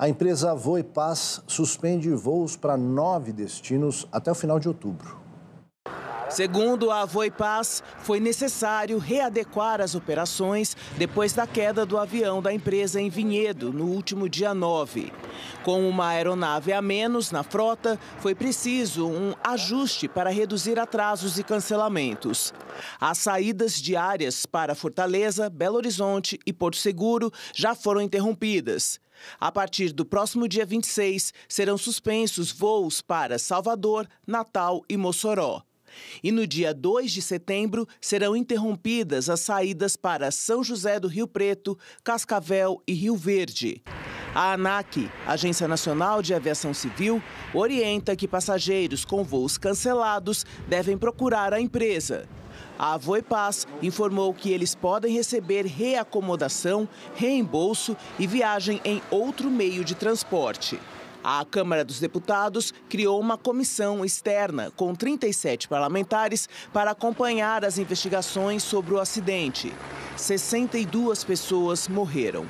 a empresa Voo e Paz suspende voos para nove destinos até o final de outubro. Segundo a Voipaz, foi necessário readequar as operações depois da queda do avião da empresa em Vinhedo, no último dia 9. Com uma aeronave a menos na frota, foi preciso um ajuste para reduzir atrasos e cancelamentos. As saídas diárias para Fortaleza, Belo Horizonte e Porto Seguro já foram interrompidas. A partir do próximo dia 26, serão suspensos voos para Salvador, Natal e Mossoró. E no dia 2 de setembro serão interrompidas as saídas para São José do Rio Preto, Cascavel e Rio Verde. A ANAC, Agência Nacional de Aviação Civil, orienta que passageiros com voos cancelados devem procurar a empresa. A Voipaz informou que eles podem receber reacomodação, reembolso e viagem em outro meio de transporte. A Câmara dos Deputados criou uma comissão externa com 37 parlamentares para acompanhar as investigações sobre o acidente. 62 pessoas morreram.